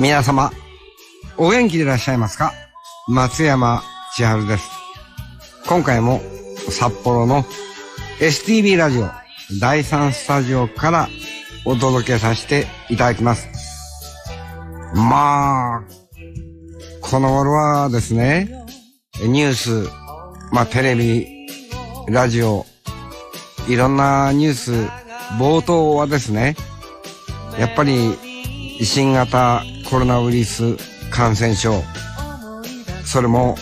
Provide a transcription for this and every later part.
皆様、お元気でいらっしゃいますか松山千春です。今回も札幌の s t v ラジオ第3スタジオからお届けさせていただきます。まあ、この頃はですね、ニュース、まあテレビ、ラジオ、いろんなニュース、冒頭はですね、やっぱり新型コロナウイルス感染症それも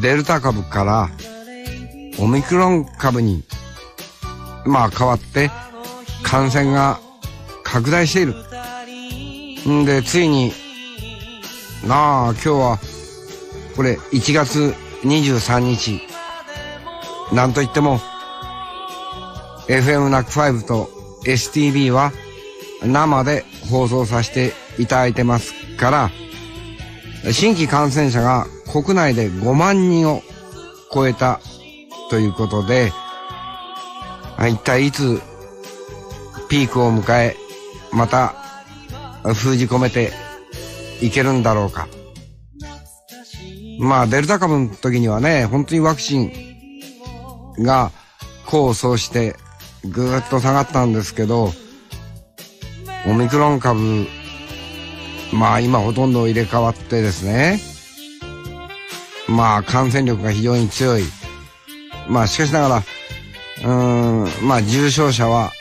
デルタ株からオミクロン株にまあ変わって感染が拡大しているんでついになあ今日はこれ1月23日なんと言っても FM ナック5と STB は生で放送させていただいてますから、新規感染者が国内で5万人を超えたということで、一体いつピークを迎え、また封じ込めていけるんだろうか。まあ、デルタ株の時にはね、本当にワクチンが功を奏してぐーっと下がったんですけど、オミクロン株まあ今ほとんど入れ替わってですね。まあ感染力が非常に強い。まあしかしながら、うーん、まあ重症者は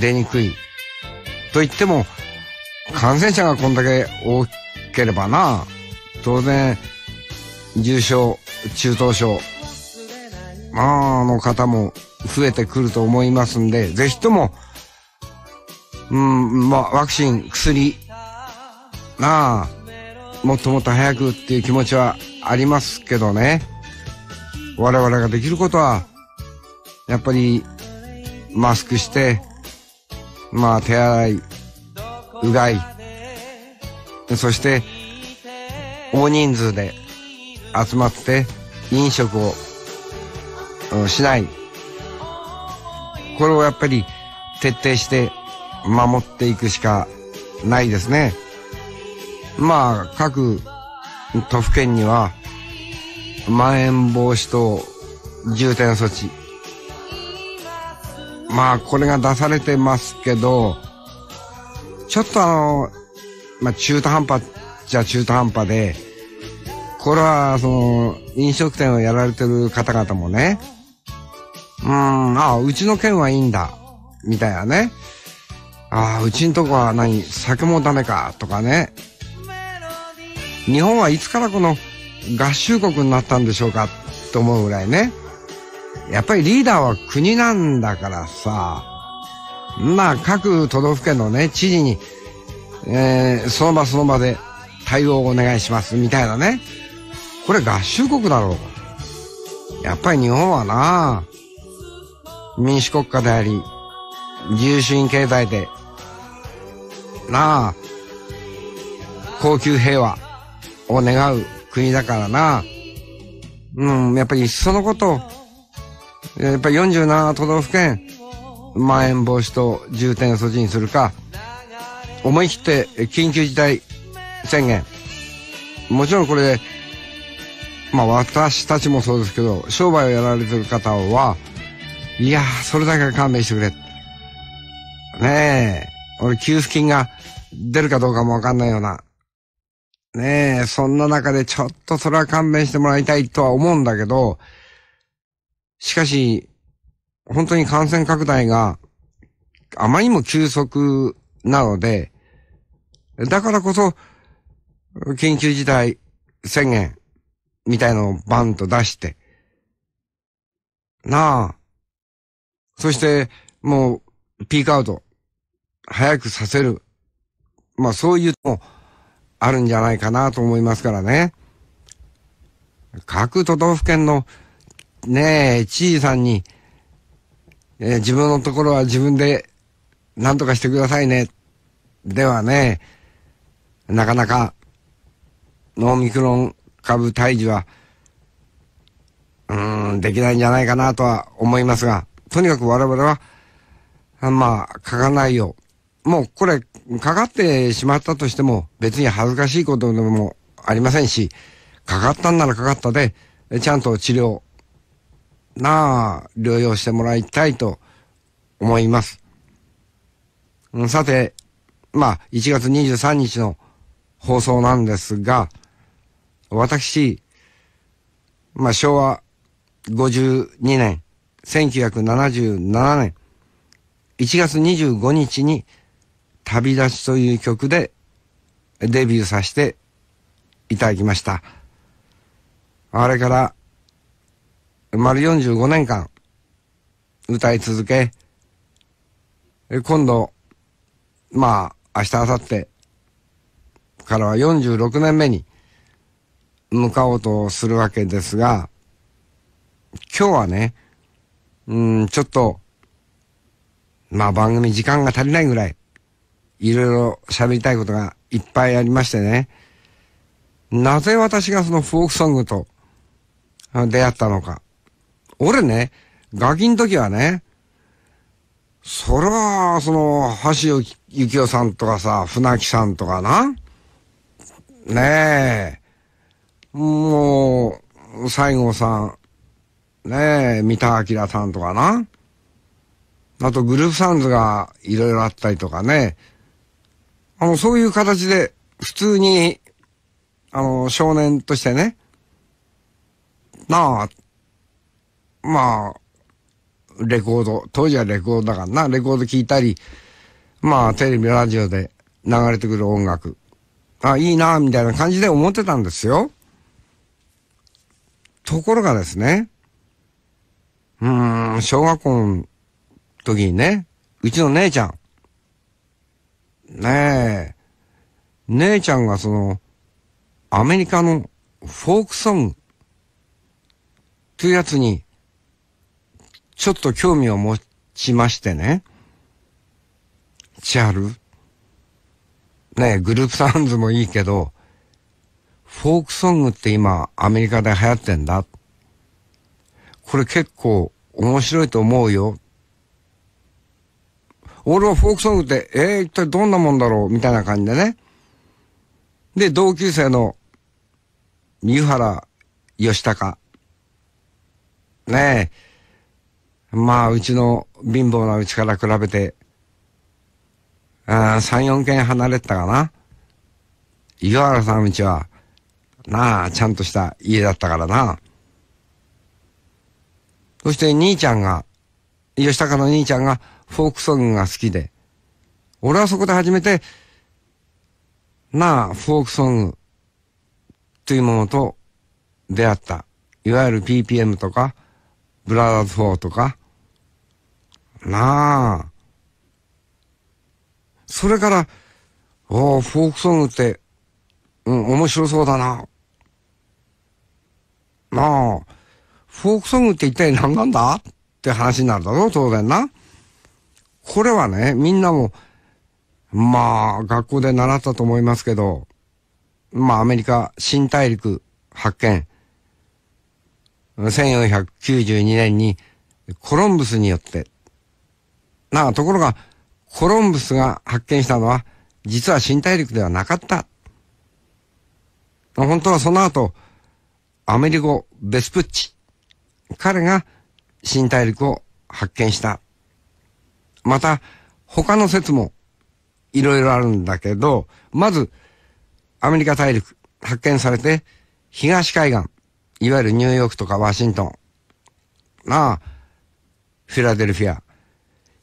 出にくい。と言っても、感染者がこんだけ多ければな、当然、重症、中等症、まあの方も増えてくると思いますんで、ぜひとも、うん、まあ、ワクチン、薬、まあもっともっと早くっていう気持ちはありますけどね我々ができることはやっぱりマスクしてまあ手洗いうがいそして大人数で集まって飲食を、しないこれをやっぱり徹底して守っていくしかないですね。まあ、各都府県には、まん延防止等重点措置。まあ、これが出されてますけど、ちょっとあの、まあ、中途半端じゃ中途半端で、これは、その、飲食店をやられてる方々もね、うん、ああ、うちの県はいいんだ、みたいなね。ああ、うちんとこは何、酒もダメか、とかね。日本はいつからこの合衆国になったんでしょうかと思うぐらいね。やっぱりリーダーは国なんだからさ、まあ各都道府県のね、知事に、えー、その場その場で対応をお願いしますみたいなね。これ合衆国だろう。やっぱり日本はな、民主国家であり、自由主義経済で、なあ、高級平和、を願う国だからな。うん、やっぱりいっそのこと、やっぱり47都道府県、まん延防止等重点措置にするか、思い切って緊急事態宣言。もちろんこれで、まあ私たちもそうですけど、商売をやられてる方は、いやそれだけは勘弁してくれ。ねえ、俺給付金が出るかどうかもわかんないようなねえ、そんな中でちょっとそれは勘弁してもらいたいとは思うんだけど、しかし、本当に感染拡大があまりにも急速なので、だからこそ、緊急事態宣言みたいのをバンと出して、なあ、そしてもうピークアウト、早くさせる。まあそういう、うあるんじゃないかなと思いますからね。各都道府県のねえ、知事さんに、えー、自分のところは自分で何とかしてくださいね。ではね、なかなか、ノーミクロン株退治は、うーん、できないんじゃないかなとは思いますが、とにかく我々は、まあ、書かないよう、もうこれ、かかってしまったとしても、別に恥ずかしいことでもありませんし、かかったんならかかったで、ちゃんと治療、なあ、療養してもらいたいと思います。さて、まあ、1月23日の放送なんですが、私、まあ、昭和52年、1977年、1月25日に旅立ちという曲でデビューさせていただきました。あれから丸45年間歌い続け、今度、まあ、明日、明後日からは46年目に向かおうとするわけですが、今日はね、うん、ちょっと、まあ番組時間が足りないぐらい、いろいろ喋りたいことがいっぱいありましてね。なぜ私がそのフォークソングと出会ったのか。俺ね、ガキの時はね、それは、その、橋幸夫さんとかさ、船木さんとかな。ねえ。もう、西郷さん。ねえ、三田明さんとかな。あと、グループサウンズがいろいろあったりとかね。あの、そういう形で、普通に、あの、少年としてね、なあ、まあ、レコード、当時はレコードだからな、レコード聴いたり、まあ、テレビ、ラジオで流れてくる音楽、あ、いいな、みたいな感じで思ってたんですよ。ところがですね、うーん、小学校の時にね、うちの姉ちゃん、ねえ、姉ちゃんがその、アメリカのフォークソングというやつに、ちょっと興味を持ちましてね。チャール。ねえ、グループサウンズもいいけど、フォークソングって今アメリカで流行ってんだ。これ結構面白いと思うよ。俺はフォークソングって、えー、一体どんなもんだろうみたいな感じでね。で、同級生の、三原義孝。ねえ。まあ、うちの貧乏なうちから比べて、あ3、4軒離れてたかな。岩原さんうちは、なあ、ちゃんとした家だったからな。そして兄ちゃんが、吉高の兄ちゃんが、フォークソングが好きで、俺はそこで初めて、なあ、フォークソングというものと出会った。いわゆる PPM とか、ブラザーズ4とか、なあ。それから、おお、フォークソングって、うん、面白そうだな。なあ、フォークソングって一体何なんだって話になるだろう、当然な。これはね、みんなも、まあ、学校で習ったと思いますけど、まあ、アメリカ、新大陸発見。1492年に、コロンブスによって。なあ、ところが、コロンブスが発見したのは、実は新大陸ではなかった。本当はその後、アメリゴ・ベスプッチ。彼が新大陸を発見した。また、他の説も、いろいろあるんだけど、まず、アメリカ大陸、発見されて、東海岸、いわゆるニューヨークとかワシントン、なあ、フィラデルフィア、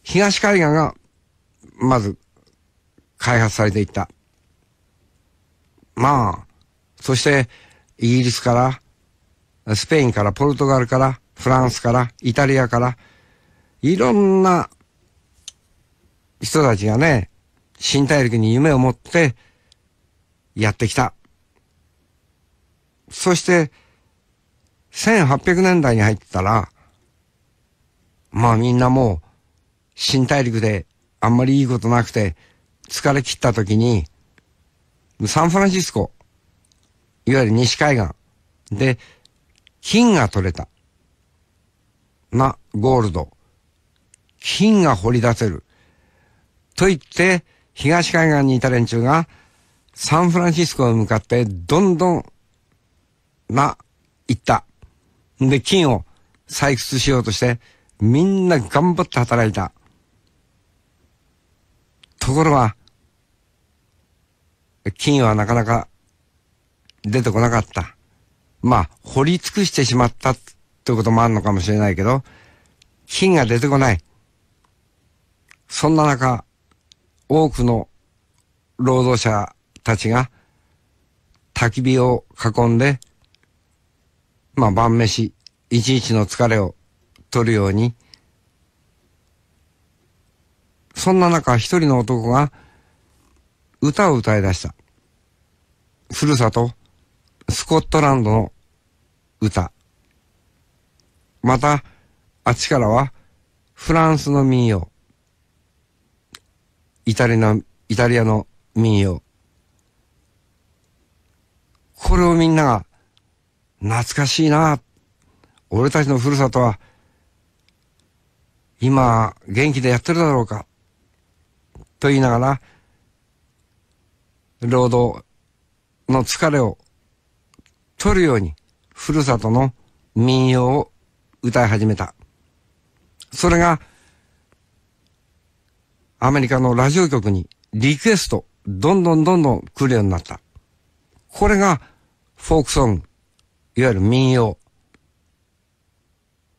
東海岸が、まず、開発されていった。まあ、そして、イギリスから、スペインから、ポルトガルから、フランスから、イタリアから、いろんな人たちがね、新大陸に夢を持ってやってきた。そして、1800年代に入ってたら、まあみんなもう、新大陸であんまりいいことなくて、疲れ切った時に、サンフランシスコ、いわゆる西海岸で、金が取れた。な、ゴールド。金が掘り出せる。と言って、東海岸にいた連中が、サンフランシスコへ向かって、どんどん、な、行った。んで、金を採掘しようとして、みんな頑張って働いた。ところが、金はなかなか出てこなかった。まあ、掘り尽くしてしまったってこともあるのかもしれないけど、金が出てこない。そんな中、多くの労働者たちが焚き火を囲んで、まあ晩飯、一日の疲れを取るように、そんな中一人の男が歌を歌い出した。ふるさと、スコットランドの歌。また、あっちからはフランスの民謡。イタリアイタリアの民謡。これをみんなが、懐かしいな。俺たちのふるさとは、今、元気でやってるだろうか。と言いながら、労働の疲れを取るように、ふるさとの民謡を歌い始めた。それが、アメリカのラジオ局にリクエスト、どんどんどんどん来るようになった。これが、フォークソング、いわゆる民謡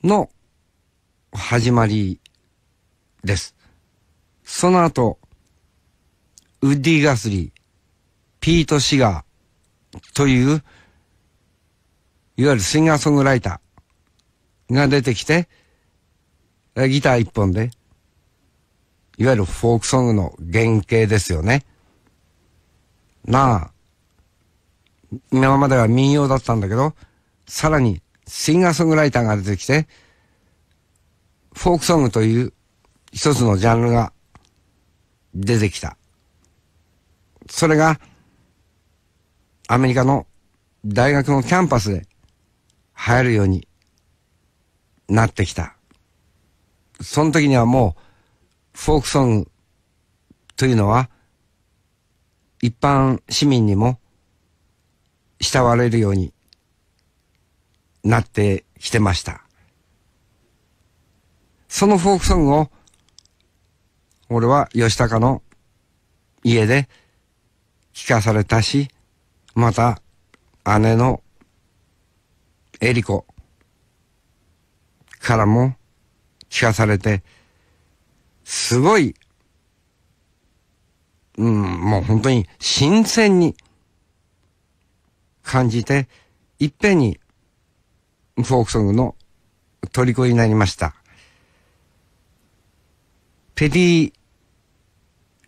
の始まりです。その後、ウッディ・ガスリー、ピート・シガーという、いわゆるシンガーソングライターが出てきて、ギター一本でいわゆるフォークソングの原型ですよね。なあ、今までは民謡だったんだけど、さらにシンガーソングライターが出てきて、フォークソングという一つのジャンルが出てきた。それが、アメリカの大学のキャンパスで流行るようになってきた。その時にはもう、フォークソングというのは、一般市民にも慕われるようになってきてました。そのフォークソングを、俺は吉高の家で聞かされたし、また姉のエリコからも聞かされて、すごい、うん、もう本当に新鮮に感じて、いっぺんにフォークソングの虜になりました。ペディ・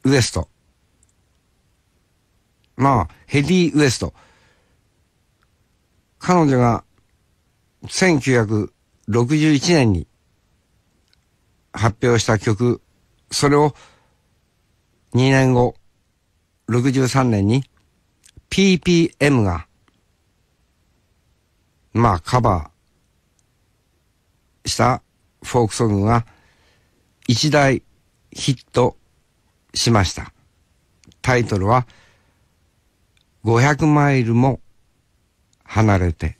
ウエスト。まあ、ヘディ・ウエスト。彼女が1961年に発表した曲それを2年後、63年に PPM が、まあカバーしたフォークソングが一大ヒットしました。タイトルは500マイルも離れて。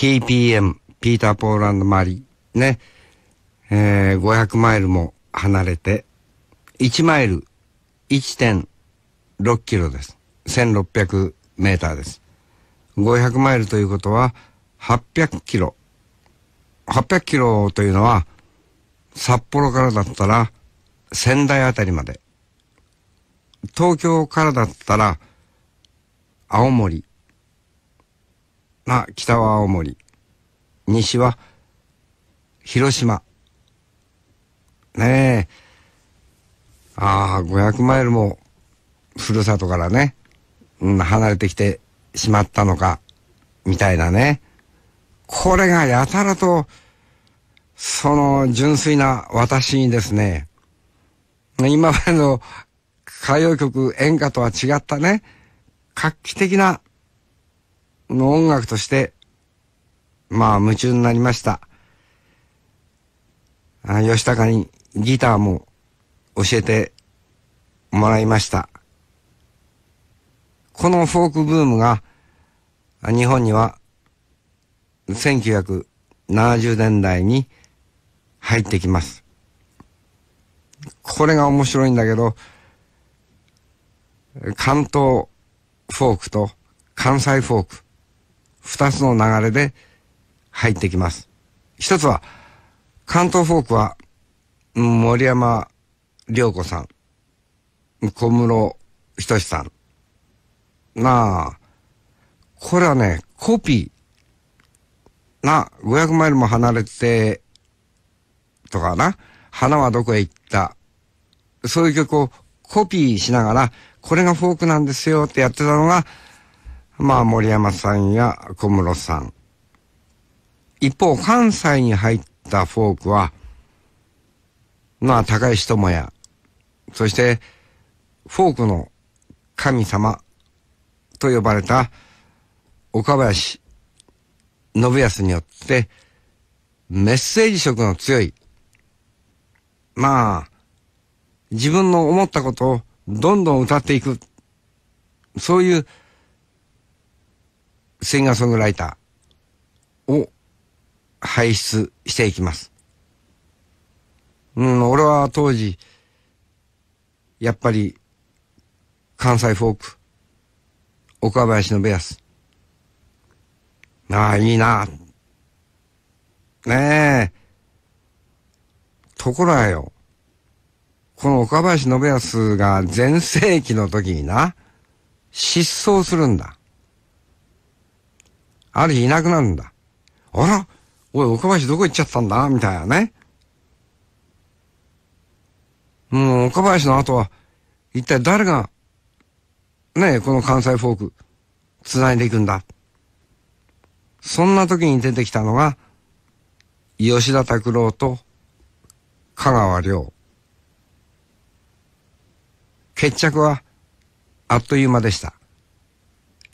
PPM、ピーター・ポーランド・マリー、ね、えー、500マイルも離れて、1マイル1.6キロです。1600メーターです。500マイルということは800キロ。800キロというのは、札幌からだったら仙台あたりまで。東京からだったら青森、まあ、北は青森、西は広島。ねえ。ああ、500マイルも、ふるさとからね、うん、離れてきてしまったのか、みたいなね。これがやたらと、その純粋な私にですね、今までの歌謡曲演歌とは違ったね、画期的なの音楽として、まあ夢中になりました。あ吉高にギターも教えてもらいました。このフォークブームが日本には1970年代に入ってきます。これが面白いんだけど、関東フォークと関西フォーク。二つの流れで入ってきます。一つは、関東フォークは、森山良子さん、小室仁さん。なあ、これはね、コピーな、500マイルも離れて、とかな、花はどこへ行った。そういう曲をコピーしながら、これがフォークなんですよってやってたのが、まあ、森山さんや小室さん。一方、関西に入ったフォークは、まあ、高石智也。そして、フォークの神様と呼ばれた岡林信康によって、メッセージ色の強い、まあ、自分の思ったことをどんどん歌っていく、そういうシンガーソングライターを輩出していきます。うん、俺は当時、やっぱり、関西フォーク、岡林信康。ああ、いいな。ねえ。ところがよ、この岡林信康が全盛期の時にな、失踪するんだ。ある日いなくなるんだ。あらおい、岡林どこ行っちゃったんだみたいなね。もう、岡林の後は、一体誰が、ね、この関西フォーク、繋いでいくんだ。そんな時に出てきたのが、吉田拓郎と香川亮。決着は、あっという間でした。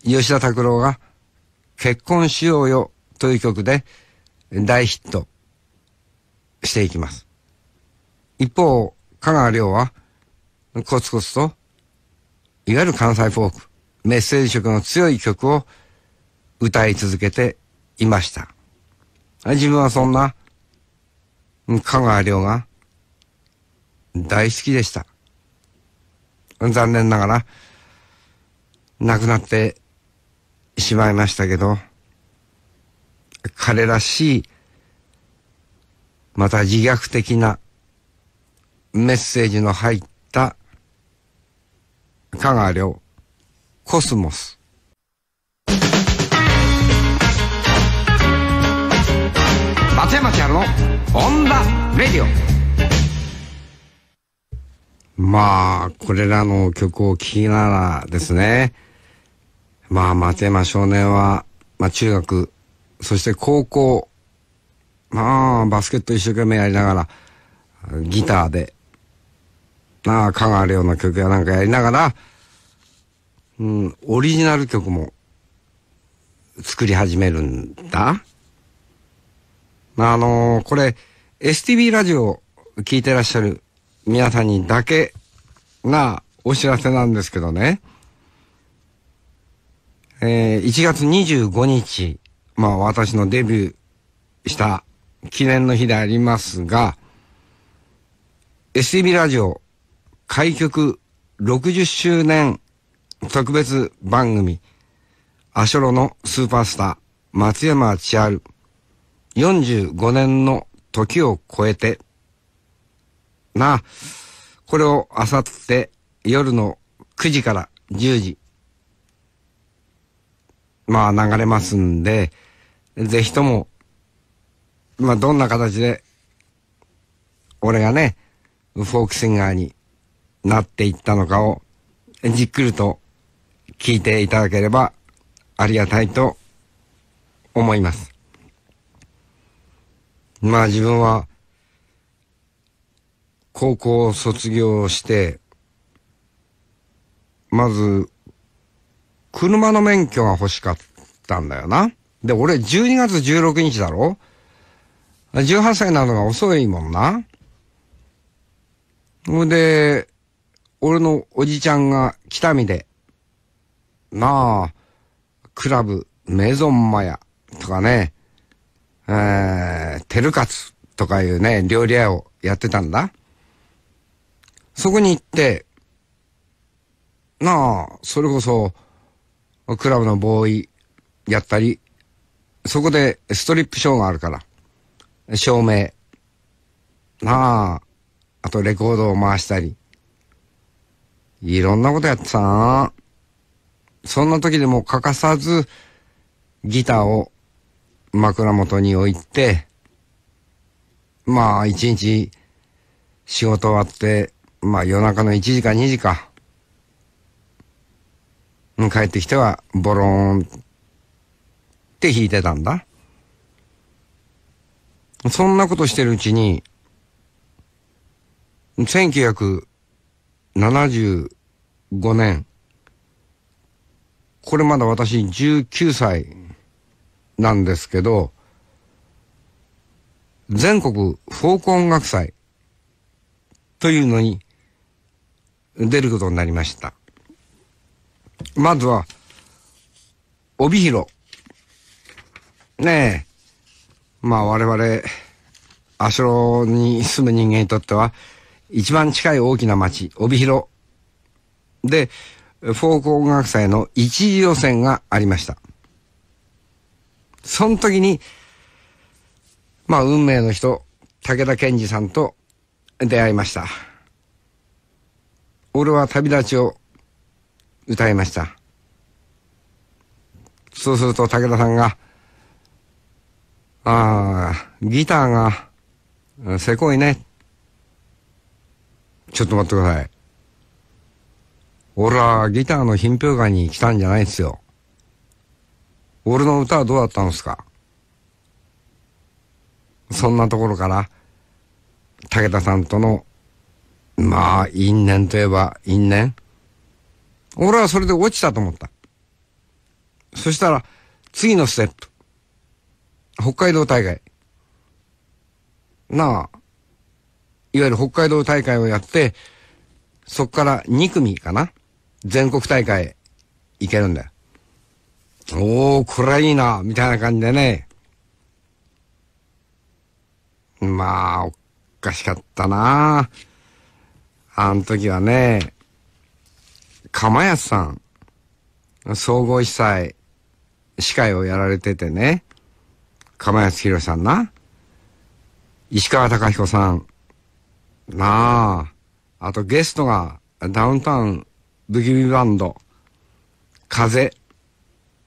吉田拓郎が、結婚しようよという曲で大ヒットしていきます。一方、香川亮はコツコツといわゆる関西フォーク、メッセージ色の強い曲を歌い続けていました。自分はそんな香川亮が大好きでした。残念ながら亡くなってしまいましたけど、彼らしい、また自虐的なメッセージの入った香川亮、コスモス。松山ちゃルのオンダレディオ。まあ、これらの曲を聴きながらですね、まあ、松山少年は、まあ、中学、そして高校、まあ、バスケット一生懸命やりながら、ギターで、まあ、かがるような曲やなんかやりながら、うん、オリジナル曲も作り始めるんだ。まあ、あのー、これ、STB ラジオ聞いてらっしゃる皆さんにだけなお知らせなんですけどね。えー、1月25日、まあ私のデビューした記念の日でありますが、STB ラジオ開局60周年特別番組、アショロのスーパースター、松山千春、45年の時を超えて、な、これをあさって夜の9時から10時、まあ流れますんで、ぜひとも、まあどんな形で、俺がね、フォークシンガーになっていったのかを、じっくりと聞いていただければありがたいと思います。まあ自分は、高校を卒業して、まず車の免許が欲しかったんだよな。で、俺12月16日だろ ?18 歳なのが遅いもんな。ほんで、俺のおじちゃんが北見で、なあ、クラブ、メゾンマヤとかね、えー、テルカツとかいうね、料理屋をやってたんだ。そこに行って、なあ、それこそ、クラブのボーイやったり、そこでストリップショーがあるから、照明、なあ、あとレコードを回したり、いろんなことやってたなそんな時でも欠かさず、ギターを枕元に置いて、まあ一日仕事終わって、まあ夜中の1時か2時か、帰ってきては、ボローンって弾いてたんだ。そんなことしてるうちに、1975年、これまだ私19歳なんですけど、全国フォーク音楽祭というのに出ることになりました。まずは、帯広。ねえ。まあ我々、阿蘇に住む人間にとっては、一番近い大きな町、帯広。で、フォーク音楽祭の一次予選がありました。その時に、まあ運命の人、武田健二さんと出会いました。俺は旅立ちを歌いました。そうすると武田さんが、ああ、ギターが、せこいね。ちょっと待ってください。俺はギターの品評会に来たんじゃないですよ。俺の歌はどうだったんですかそんなところから、武田さんとの、まあ、因縁といえば因縁俺はそれで落ちたと思った。そしたら、次のステップ。北海道大会。なあ、いわゆる北海道大会をやって、そっから2組かな全国大会行けるんだよ。おー、これはいいな、みたいな感じでね。まあ、おかしかったなあの時はね、釜安さん、総合被災、司会をやられててね、釜安博さんな、石川隆彦さん、なあ、あとゲストがダウンタウン、ブギビバンド、風、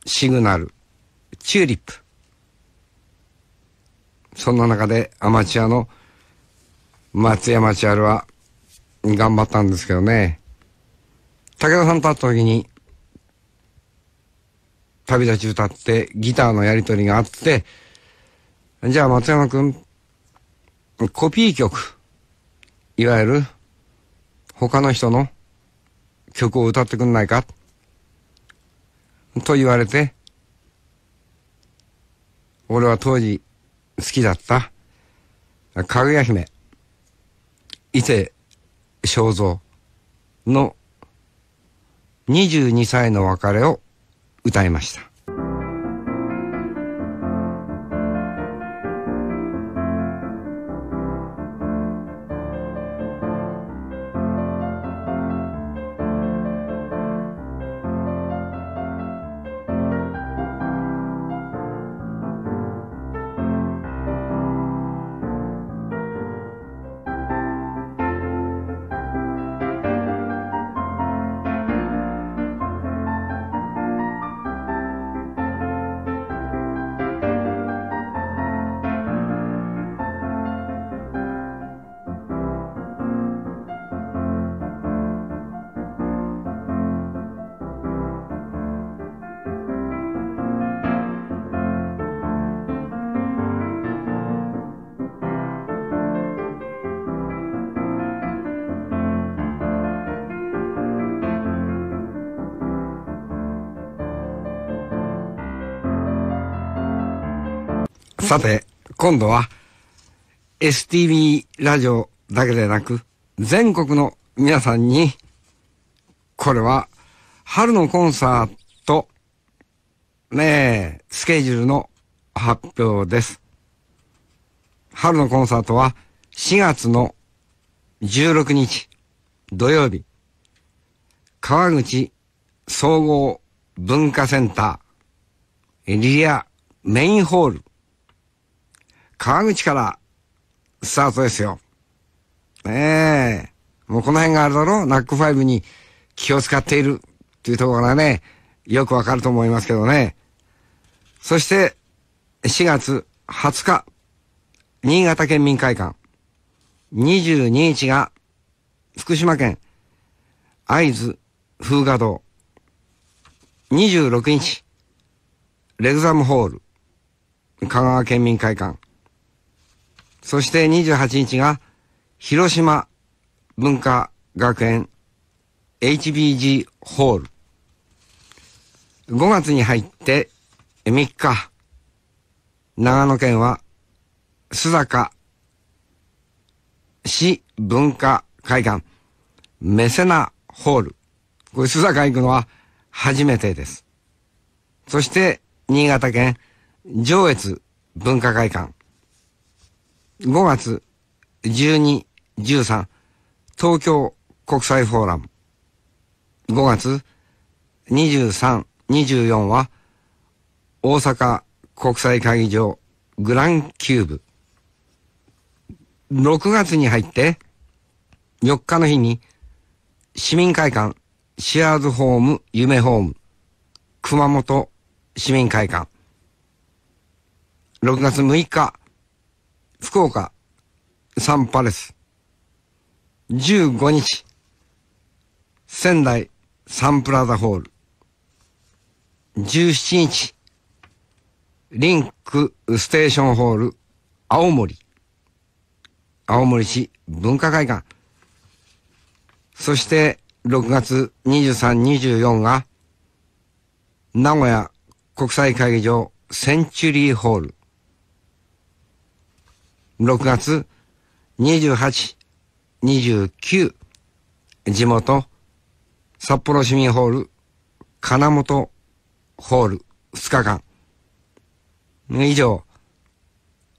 シグナル、チューリップ。そんな中でアマチュアの松山千春は頑張ったんですけどね。武田さんと会った時に、旅立ち歌って、ギターのやりとりがあって、じゃあ松山君、コピー曲、いわゆる、他の人の曲を歌ってくんないかと言われて、俺は当時好きだった、かぐや姫、伊勢正蔵の22歳の別れを歌いました。さて、今度は STV ラジオだけでなく、全国の皆さんに、これは春のコンサート、ねえ、スケジュールの発表です。春のコンサートは4月の16日土曜日、川口総合文化センター、エリアメインホール、川口からスタートですよ。ええ。もうこの辺があるだろナック5に気を使っているっていうところがね、よくわかると思いますけどね。そして、4月20日、新潟県民会館。22日が、福島県、会津風雅堂。26日、レグザムホール、香川県民会館。そして28日が、広島文化学園 HBG ホール。5月に入って3日、長野県は、須坂市文化会館、メセナホール。これ須坂行くのは初めてです。そして、新潟県上越文化会館、5月12、13東京国際フォーラム。5月23、24は大阪国際会議場グランキューブ。6月に入って4日の日に市民会館シアーズホーム夢ホーム熊本市民会館6月6日福岡、サンパレス。15日、仙台、サンプラザホール。17日、リンクステーションホール、青森。青森市文化会館。そして、6月23、24が、名古屋国際会議場センチュリーホール。6月28、29、地元、札幌市民ホール、金本ホール、2日間。以上、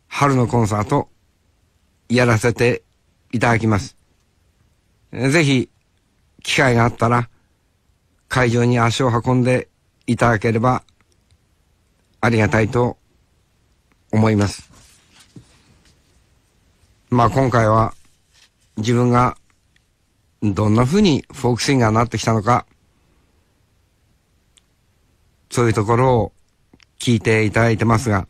春のコンサート、やらせていただきます。ぜひ、機会があったら、会場に足を運んでいただければ、ありがたいと思います。まあ今回は自分がどんな風にフォークスインガーになってきたのか、そういうところを聞いていただいてますが、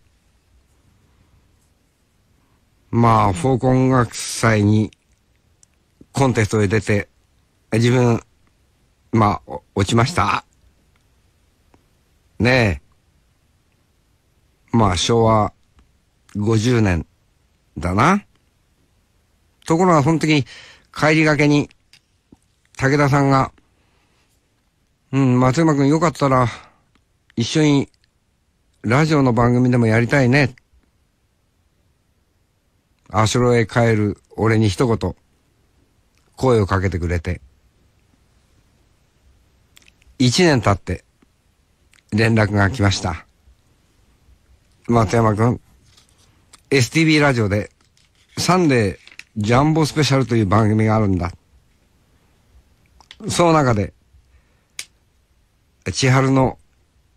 まあ、フォーク音楽祭にコンテストで出て、自分、まあ、落ちました。ねえ。まあ、昭和50年だな。ところがその時、帰りがけに、武田さんが、うん、松山君よかったら、一緒に、ラジオの番組でもやりたいね。アシュロへ帰る俺に一言、声をかけてくれて。一年経って、連絡が来ました。松山君、STB ラジオで、サンデージャンボスペシャルという番組があるんだ。その中で、千春の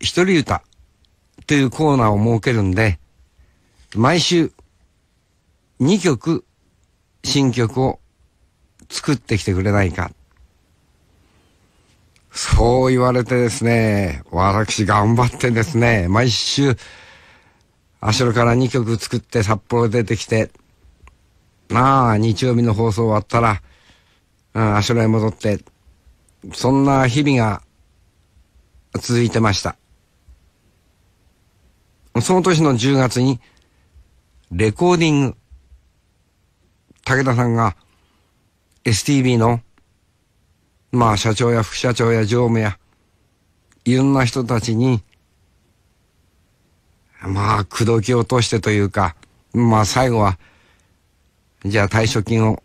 一人歌というコーナーを設けるんで、毎週2曲新曲を作ってきてくれないか。そう言われてですね、私頑張ってですね、毎週、アシロから2曲作って札幌出てきて、まあ、日曜日の放送終わったら、うん、足裏へ戻って、そんな日々が続いてました。その年の10月に、レコーディング、武田さんが STB の、まあ社長や副社長や常務や、いろんな人たちに、まあ、口説き落としてというか、まあ最後はじゃあ退職金を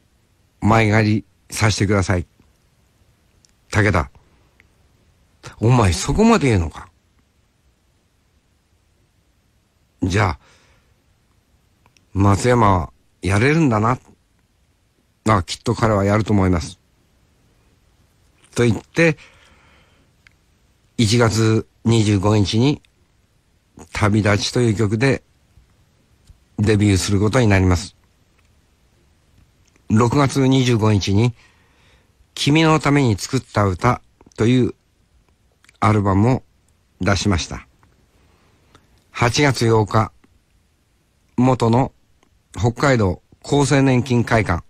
前借りさせてください。武田。お前そこまで言うのかじゃあ、松山はやれるんだな。まあ、きっと彼はやると思います。と言って、1月25日に、旅立ちという曲でデビューすることになります。6月25日に、君のために作った歌というアルバムを出しました。8月8日、元の北海道厚生年金会館、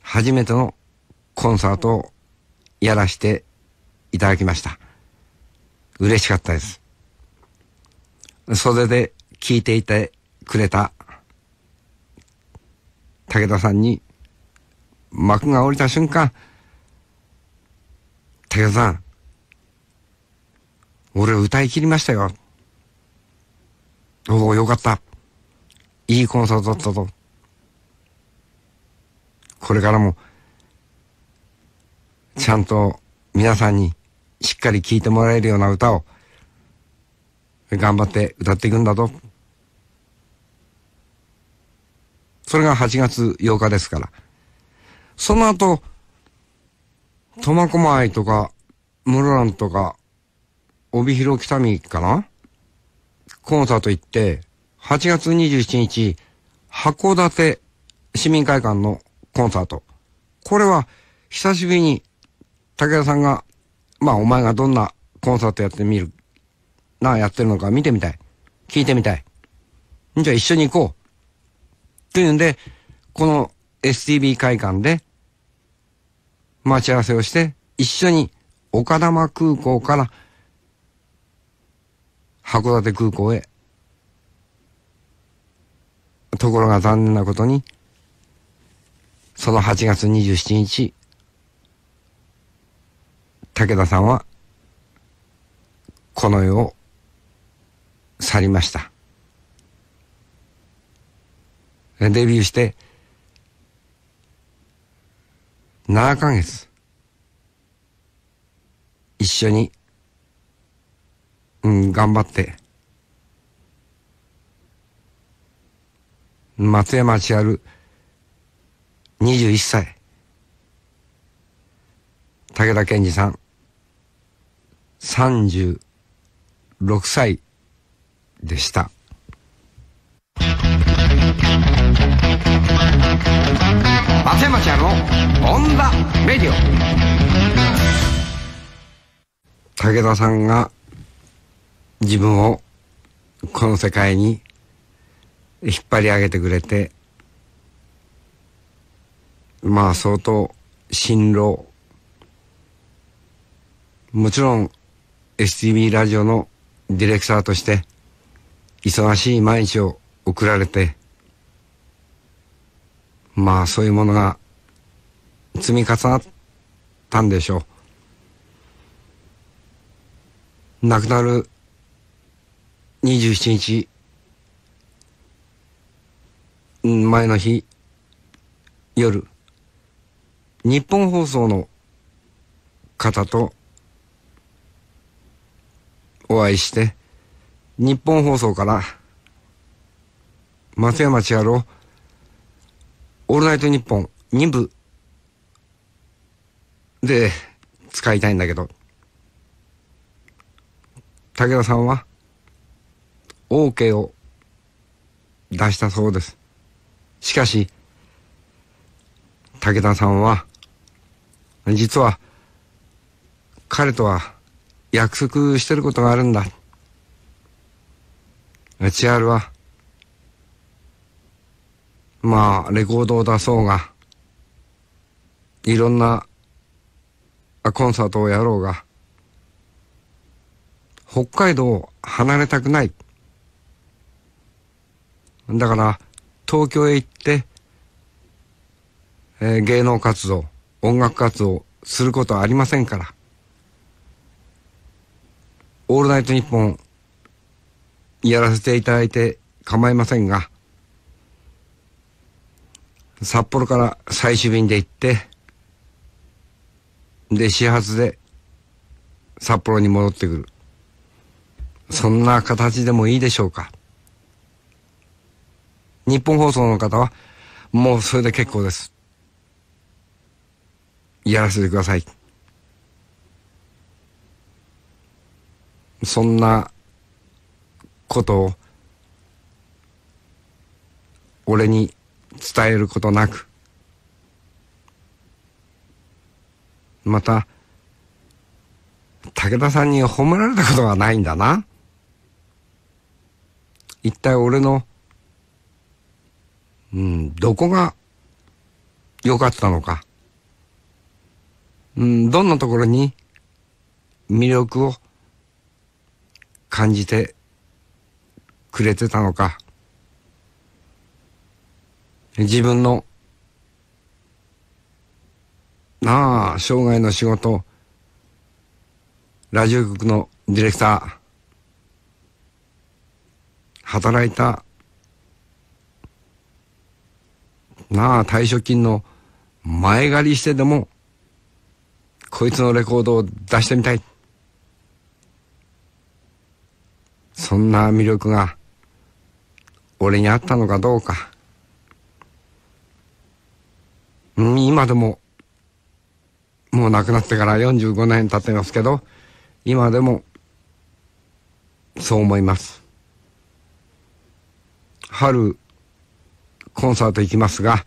初めてのコンサートをやらしていただきました。嬉しかったです。袖で聴いていてくれた武田さんに幕が降りた瞬間、武田さん、俺歌い切りましたよ。おお、よかった。いいコンサートだったと。これからも、ちゃんと皆さんにしっかり聴いてもらえるような歌を、頑張って歌っていくんだと。それが8月8日ですから。その後、苫小牧とか、室蘭とか、帯広北見かなコンサート行って、8月27日、函館市民会館のコンサート。これは、久しぶりに、武田さんが、まあお前がどんなコンサートやってみる、な、やってるのか見てみたい。聞いてみたい。じゃあ一緒に行こう。というんで、この STB 会館で待ち合わせをして、一緒に岡玉空港から函館空港へ。ところが残念なことに、その8月27日、武田さんは、この世を去りました。デビューして、7ヶ月、一緒に、うん、頑張って、松山千春、21歳、武田健二さん、36歳でした。瀬のオンダメディオ武田さんが自分をこの世界に引っ張り上げてくれてまあ相当辛労もちろん STB ラジオのディレクターとして忙しい毎日を送られてまあそういうものが積み重なったんでしょう。亡くなる27日前の日夜日本放送の方とお会いして日本放送から松山千春をオールナイトニッポン2部で使いたいんだけど、武田さんは OK を出したそうです。しかし、武田さんは、実は、彼とは約束してることがあるんだ。チアルは、まあ、レコードを出そうが、いろんなコンサートをやろうが、北海道を離れたくない。だから、東京へ行って、えー、芸能活動、音楽活動することはありませんから。オールナイトニッポンやらせていただいて構いませんが、札幌から最終便で行って、で、始発で札幌に戻ってくる。そんな形でもいいでしょうか。日本放送の方は、もうそれで結構です。やらせてください。そんなことを、俺に伝えることなくまた武田さんに褒められたことがないんだな一体俺のうんどこが良かったのかうんどんなところに魅力を感じてくれてたのか自分の、なあ、生涯の仕事、ラジオ局のディレクター、働いた、なあ、退職金の前借りしてでも、こいつのレコードを出してみたい。そんな魅力が、俺にあったのかどうか。今でも、もう亡くなってから45年経ってますけど、今でも、そう思います。春、コンサート行きますが、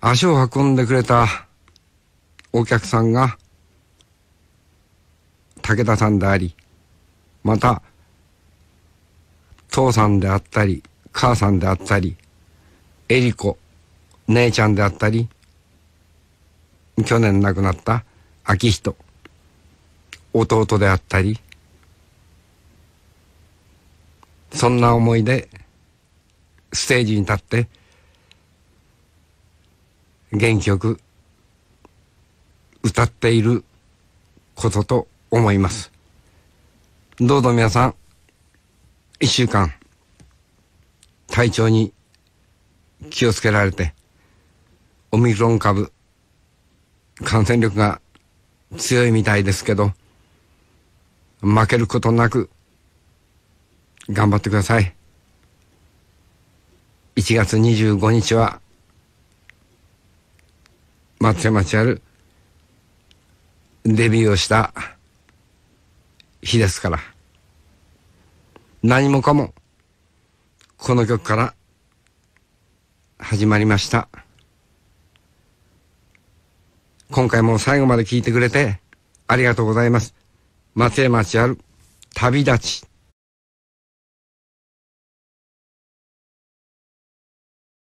足を運んでくれたお客さんが、武田さんであり、また、父さんであったり、母さんであったり、エリコ、姉ちゃんであったり、去年亡くなったひ人、弟であったり、そんな思いで、ステージに立って、元気よく歌っていることと思います。どうぞ皆さん、一週間、体調に気をつけられて、オミクロン株、感染力が強いみたいですけど、負けることなく、頑張ってください。1月25日は、松山町ある、デビューをした日ですから。何もかも、この曲から始まりました。今回も最後まで聞いてくれてありがとうございます。松山千春、旅立ち。